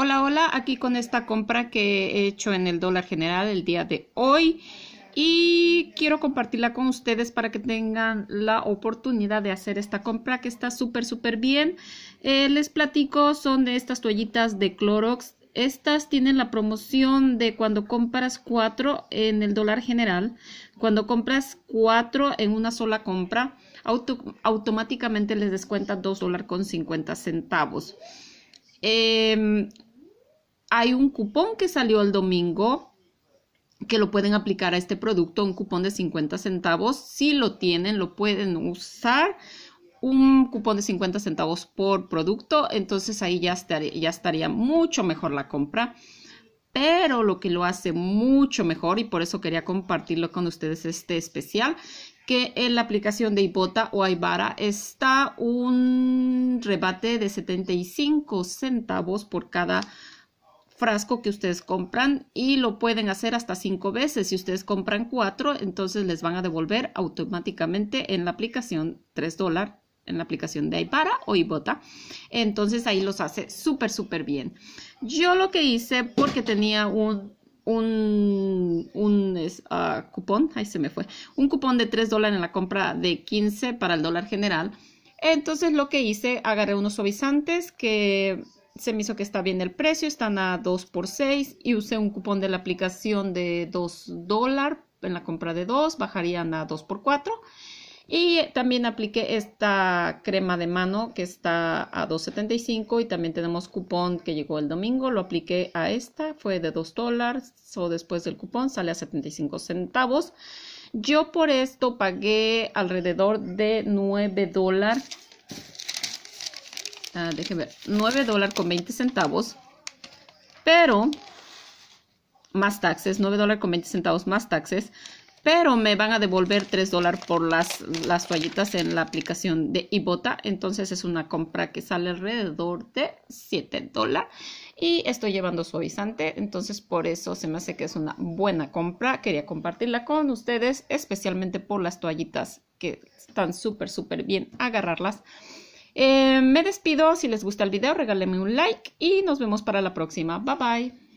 Hola, hola, aquí con esta compra que he hecho en el dólar general el día de hoy y quiero compartirla con ustedes para que tengan la oportunidad de hacer esta compra que está súper, súper bien. Eh, les platico, son de estas toallitas de Clorox. Estas tienen la promoción de cuando compras cuatro en el dólar general, cuando compras cuatro en una sola compra, auto automáticamente les descuenta 2 dólares con 50 centavos. Em, hay un cupón que salió el domingo que lo pueden aplicar a este producto, un cupón de 50 centavos. Si lo tienen, lo pueden usar. Un cupón de 50 centavos por producto, entonces ahí ya estaría, mucho mejor la compra. Pero lo que lo hace mucho mejor, y por eso quería compartirlo con ustedes este especial, que en la aplicación de Ibota o Aibara está un rebate de 75 centavos por cada frasco que ustedes compran y lo pueden hacer hasta cinco veces. Si ustedes compran cuatro, entonces les van a devolver automáticamente en la aplicación 3 dólares en la aplicación de para o Ibota. Entonces ahí los hace súper, súper bien. Yo lo que hice porque tenía un un, un ah, cupón, ahí se me fue, un cupón de 3 dólares en la compra de 15 para el dólar general. Entonces lo que hice, agarré unos suavizantes que se me hizo que está bien el precio, están a 2 por 6 y usé un cupón de la aplicación de 2 dólares en la compra de 2, bajarían a 2 por 4. Y también apliqué esta crema de mano que está a 2.75 y también tenemos cupón que llegó el domingo, lo apliqué a esta, fue de 2 dólares o después del cupón sale a 75 centavos. Yo por esto pagué alrededor de 9 dólares Ah, déjenme ver, 9 dólares con 20 centavos, pero más taxes, 9 dólares con 20 centavos más taxes, pero me van a devolver 3 dólares por las, las toallitas en la aplicación de Ibota, entonces es una compra que sale alrededor de 7 dólares y estoy llevando suavizante, entonces por eso se me hace que es una buena compra, quería compartirla con ustedes, especialmente por las toallitas que están súper, súper bien agarrarlas eh, me despido. Si les gusta el video, regálenme un like y nos vemos para la próxima. Bye bye.